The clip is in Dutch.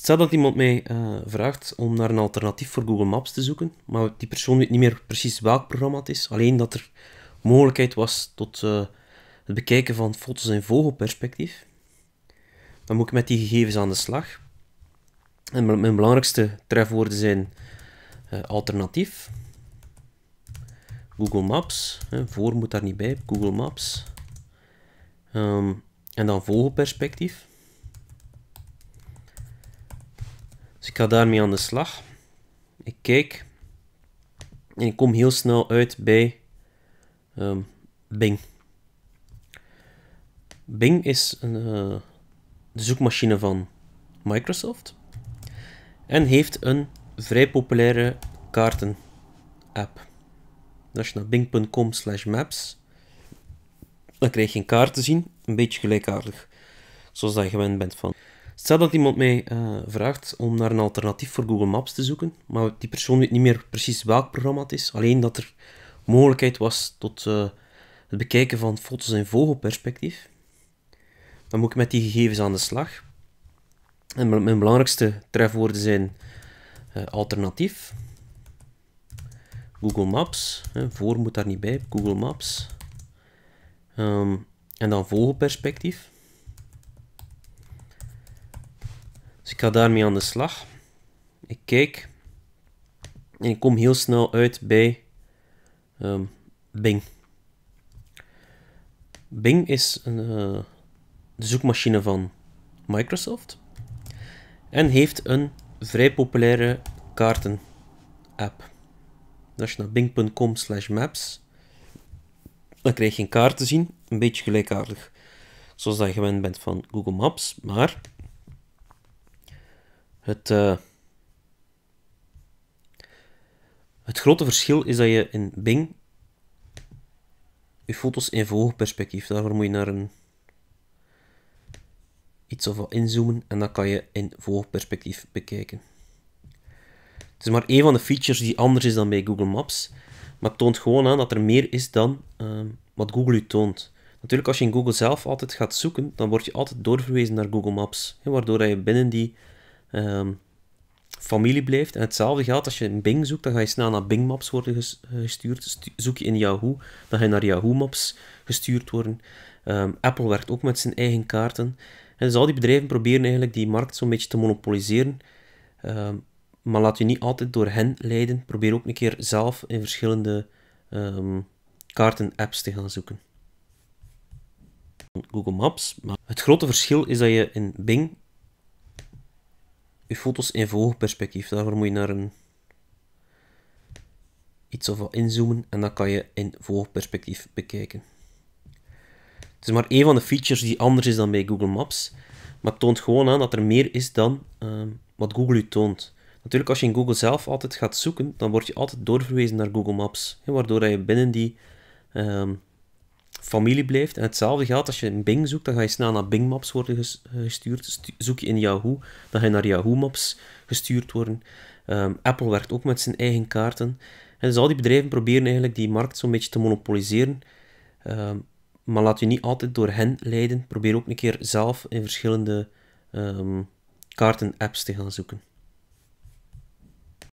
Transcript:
Stel dat iemand mij eh, vraagt om naar een alternatief voor Google Maps te zoeken, maar die persoon weet niet meer precies welk programma het is, alleen dat er mogelijkheid was tot eh, het bekijken van foto's in vogelperspectief. Dan moet ik met die gegevens aan de slag. En mijn belangrijkste trefwoorden zijn eh, alternatief, Google Maps, hè, voor moet daar niet bij, Google Maps, ehm, en dan vogelperspectief. ga daarmee aan de slag. Ik kijk en ik kom heel snel uit bij ehm, Bing. Bing is een, eh, de zoekmachine van Microsoft en heeft een vrij populaire kaarten-app. Als je naar bing.com slash maps, dan krijg je een kaart te zien, een beetje gelijkaardig zoals dat je gewend bent van Stel dat iemand mij eh, vraagt om naar een alternatief voor Google Maps te zoeken, maar die persoon weet niet meer precies welk programma het is, alleen dat er mogelijkheid was tot eh, het bekijken van foto's in vogelperspectief. Dan moet ik met die gegevens aan de slag. En mijn belangrijkste trefwoorden zijn eh, alternatief, Google Maps, hè, voor moet daar niet bij, Google Maps, ehm, en dan vogelperspectief. Dus ik ga daarmee aan de slag. Ik kijk en ik kom heel snel uit bij ehm, Bing. Bing is een, eh, de zoekmachine van Microsoft en heeft een vrij populaire kaarten-app. Als je naar bing.com slash maps, dan krijg je een kaart te zien, een beetje gelijkaardig zoals dat je gewend bent van Google Maps, maar het, eh, het grote verschil is dat je in Bing je foto's in perspectief daarvoor moet je naar een iets of wat inzoomen en dan kan je in perspectief bekijken. Het is maar één van de features die anders is dan bij Google Maps, maar het toont gewoon aan dat er meer is dan ehm, wat Google u toont. Natuurlijk, als je in Google zelf altijd gaat zoeken, dan word je altijd doorverwezen naar Google Maps, hè, waardoor je binnen die Ehm, familie blijft. En hetzelfde geldt als je in Bing zoekt, dan ga je snel naar Bing Maps worden gestuurd. Dus zoek je in Yahoo, dan ga je naar Yahoo Maps gestuurd worden. Ehm, Apple werkt ook met zijn eigen kaarten. En dus al die bedrijven proberen eigenlijk die markt zo'n beetje te monopoliseren. Ehm, maar laat je niet altijd door hen leiden. Probeer ook een keer zelf in verschillende um, kaarten-apps te gaan zoeken. Google Maps. Maar het grote verschil is dat je in Bing je foto's in perspectief. Daarvoor moet je naar een iets of wat inzoomen en dan kan je in perspectief bekijken. Het is maar één van de features die anders is dan bij Google Maps, maar het toont gewoon aan dat er meer is dan ehm, wat Google u toont. Natuurlijk, als je in Google zelf altijd gaat zoeken, dan word je altijd doorverwezen naar Google Maps, hè, waardoor je binnen die ehm, familie blijft. En hetzelfde geldt als je een Bing zoekt, dan ga je snel naar Bing Maps worden eh, gestuurd. Zoek je in Yahoo, dan ga je naar Yahoo Maps gestuurd worden. Ehm, Apple werkt ook met zijn eigen kaarten. En dus al die bedrijven proberen eigenlijk die markt zo'n beetje te monopoliseren. Ehm, maar laat je niet altijd door hen leiden. Probeer ook een keer zelf in verschillende um, kaarten-apps te gaan zoeken.